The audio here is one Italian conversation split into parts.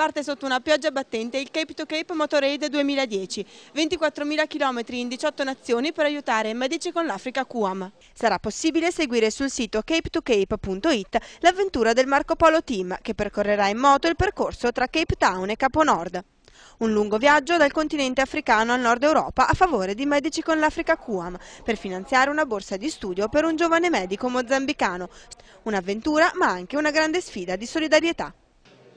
parte sotto una pioggia battente il Cape to Cape Motorade 2010, 24.000 km in 18 nazioni per aiutare Medici con l'Africa QAM. Sarà possibile seguire sul sito capetocape.it l'avventura del Marco Polo Team che percorrerà in moto il percorso tra Cape Town e Capo Nord. Un lungo viaggio dal continente africano al nord Europa a favore di Medici con l'Africa QAM per finanziare una borsa di studio per un giovane medico mozambicano. Un'avventura ma anche una grande sfida di solidarietà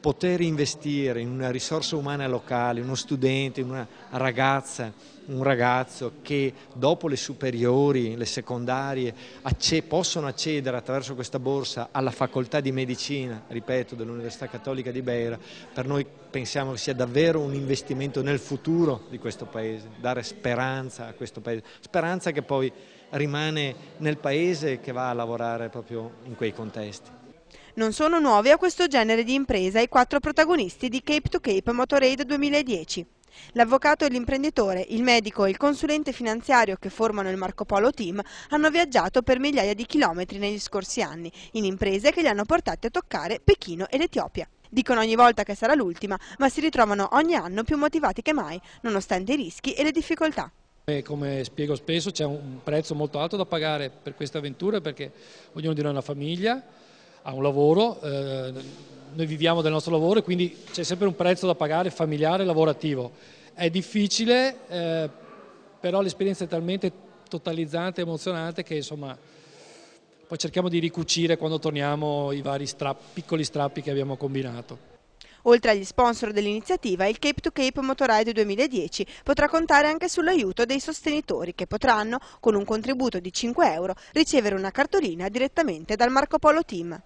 poter investire in una risorsa umana locale, uno studente, una ragazza, un ragazzo che dopo le superiori, le secondarie, acce possono accedere attraverso questa borsa alla facoltà di medicina, ripeto, dell'Università Cattolica di Beira, per noi pensiamo che sia davvero un investimento nel futuro di questo Paese, dare speranza a questo Paese, speranza che poi rimane nel Paese e che va a lavorare proprio in quei contesti. Non sono nuovi a questo genere di impresa i quattro protagonisti di Cape to Cape Motorade 2010. L'avvocato e l'imprenditore, il medico e il consulente finanziario che formano il Marco Polo Team hanno viaggiato per migliaia di chilometri negli scorsi anni, in imprese che li hanno portati a toccare Pechino e l'Etiopia. Dicono ogni volta che sarà l'ultima, ma si ritrovano ogni anno più motivati che mai, nonostante i rischi e le difficoltà. E come spiego spesso c'è un prezzo molto alto da pagare per questa avventura perché ognuno di noi ha una famiglia, ha un lavoro, eh, noi viviamo del nostro lavoro e quindi c'è sempre un prezzo da pagare familiare e lavorativo. È difficile, eh, però l'esperienza è talmente totalizzante e emozionante che insomma poi cerchiamo di ricucire quando torniamo i vari strap, piccoli strappi che abbiamo combinato. Oltre agli sponsor dell'iniziativa, il Cape to Cape Motoride 2010 potrà contare anche sull'aiuto dei sostenitori che potranno, con un contributo di 5 euro, ricevere una cartolina direttamente dal Marco Polo Team.